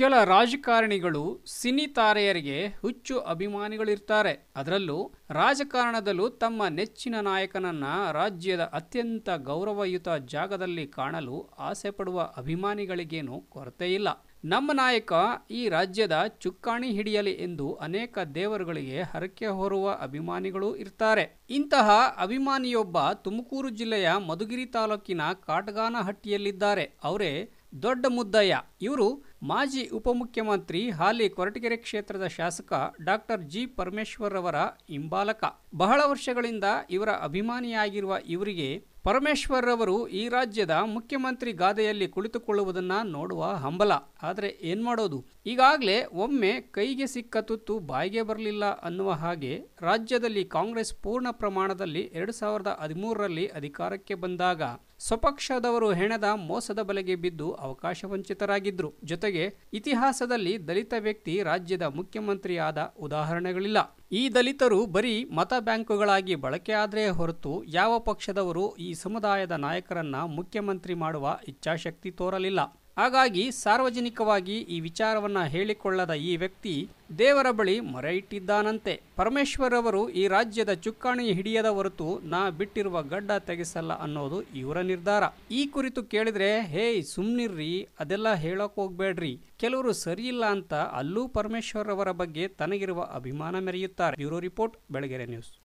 ಕೆಲ ರಾಜಕಾರಣಿಗಳು ಸಿನಿ ತಾರೆಯರಿಗೆ ಹುಚ್ಚು ಅಭಿಮಾನಿಗಳಿರ್ತಾರೆ ಅದರಲ್ಲೂ ರಾಜಕಾರಣದಲ್ಲೂ ತಮ್ಮ ನೆಚ್ಚಿನ ನಾಯಕನನ್ನ ರಾಜ್ಯದ ಅತ್ಯಂತ ಗೌರವಯುತ ಜಾಗದಲ್ಲಿ ಕಾಣಲು ಆಸೆ ಪಡುವ ಅಭಿಮಾನಿಗಳಿಗೇನು ಇಲ್ಲ ನಮ್ಮ ನಾಯಕ ಈ ರಾಜ್ಯದ ಚುಕ್ಕಾಣಿ ಹಿಡಿಯಲಿ ಎಂದು ಅನೇಕ ದೇವರುಗಳಿಗೆ ಹರಕೆ ಹೊರುವ ಅಭಿಮಾನಿಗಳು ಇರ್ತಾರೆ ಇಂತಹ ಅಭಿಮಾನಿಯೊಬ್ಬ ತುಮಕೂರು ಜಿಲ್ಲೆಯ ಮಧುಗಿರಿ ತಾಲೂಕಿನ ಕಾಟಗಾನಹಟ್ಟಿಯಲ್ಲಿದ್ದಾರೆ ಅವರೇ ದೊಡ್ಡ ಮುದ್ದಯ್ಯ ಇವರು ಮಾಜಿ ಉಪಮುಖ್ಯಮಂತ್ರಿ ಹಾಲಿ ಕೊರಟಗೆರೆ ಕ್ಷೇತ್ರದ ಶಾಸಕ ಡಾಕ್ಟರ್ ಜಿ ಪರಮೇಶ್ವರ್ ಅವರ ಹಿಂಬಾಲಕ ಬಹಳ ವರ್ಷಗಳಿಂದ ಇವರ ಅಭಿಮಾನಿಯಾಗಿರುವ ಇವರಿಗೆ ಪರಮೇಶ್ವರ್ ಈ ರಾಜ್ಯದ ಮುಖ್ಯಮಂತ್ರಿ ಗಾದೆಯಲ್ಲಿ ಕುಳಿತುಕೊಳ್ಳುವುದನ್ನು ನೋಡುವ ಹಂಬಲ ಆದರೆ ಏನು ಮಾಡೋದು ಈಗಾಗಲೇ ಒಮ್ಮೆ ಕೈಗೆ ಸಿಕ್ಕ ತುತ್ತು ಬಾಯಿಗೆ ಬರಲಿಲ್ಲ ಅನ್ನುವ ಹಾಗೆ ರಾಜ್ಯದಲ್ಲಿ ಕಾಂಗ್ರೆಸ್ ಪೂರ್ಣ ಪ್ರಮಾಣದಲ್ಲಿ ಎರಡು ಸಾವಿರದ ಹದಿಮೂರರಲ್ಲಿ ಅಧಿಕಾರಕ್ಕೆ ಬಂದಾಗ ಸ್ವಪಕ್ಷದವರು ಹೆಣದ ಮೋಸದ ಬಲೆಗೆ ಬಿದ್ದು ಅವಕಾಶ ವಂಚಿತರಾಗಿದ್ದರು ಜೊತೆಗೆ ಇತಿಹಾಸದಲ್ಲಿ ದಲಿತ ವ್ಯಕ್ತಿ ರಾಜ್ಯದ ಮುಖ್ಯಮಂತ್ರಿಯಾದ ಉದಾಹರಣೆಗಳಿಲ್ಲ ಈ ದಲಿತರು ಬರೀ ಮತ ಬ್ಯಾಂಕುಗಳಾಗಿ ಬಳಕೆಯಾದರೆ ಹೊರತು ಯಾವ ಪಕ್ಷದವರು ಈ ಸಮುದಾಯದ ನಾಯಕರನ್ನ ಮುಖ್ಯಮಂತ್ರಿ ಮಾಡುವ ಇಚ್ಛಾಶಕ್ತಿ ತೋರಲಿಲ್ಲ ಹಾಗಾಗಿ ಸಾರ್ವಜನಿಕವಾಗಿ ಈ ವಿಚಾರವನ್ನು ಹೇಳಿಕೊಳ್ಳದ ಈ ವ್ಯಕ್ತಿ ದೇವರ ಬಳಿ ಮೊರೆ ಇಟ್ಟಿದ್ದಾನಂತೆ ಪರಮೇಶ್ವರವರು ಈ ರಾಜ್ಯದ ಚುಕ್ಕಾಣಿ ಹಿಡಿಯದ ಹೊರತು ನಾ ಬಿಟ್ಟಿರುವ ಗಡ್ಡ ತೆಗೆಸಲ್ಲ ಅನ್ನೋದು ಇವರ ನಿರ್ಧಾರ ಈ ಕುರಿತು ಕೇಳಿದ್ರೆ ಹೇಯ್ ಸುಮ್ನಿರ್ರಿ ಅದೆಲ್ಲ ಹೇಳೋಕೆ ಹೋಗ್ಬೇಡ್ರಿ ಕೆಲವರು ಸರಿಯಿಲ್ಲ ಅಂತ ಅಲ್ಲೂ ಪರಮೇಶ್ವರವರ ಬಗ್ಗೆ ತನಗಿರುವ ಅಭಿಮಾನ ಮೆರೆಯುತ್ತಾರೆ ಬ್ಯೂರೋ ರಿಪೋರ್ಟ್ ಬೆಳಗೆರೆ ನ್ಯೂಸ್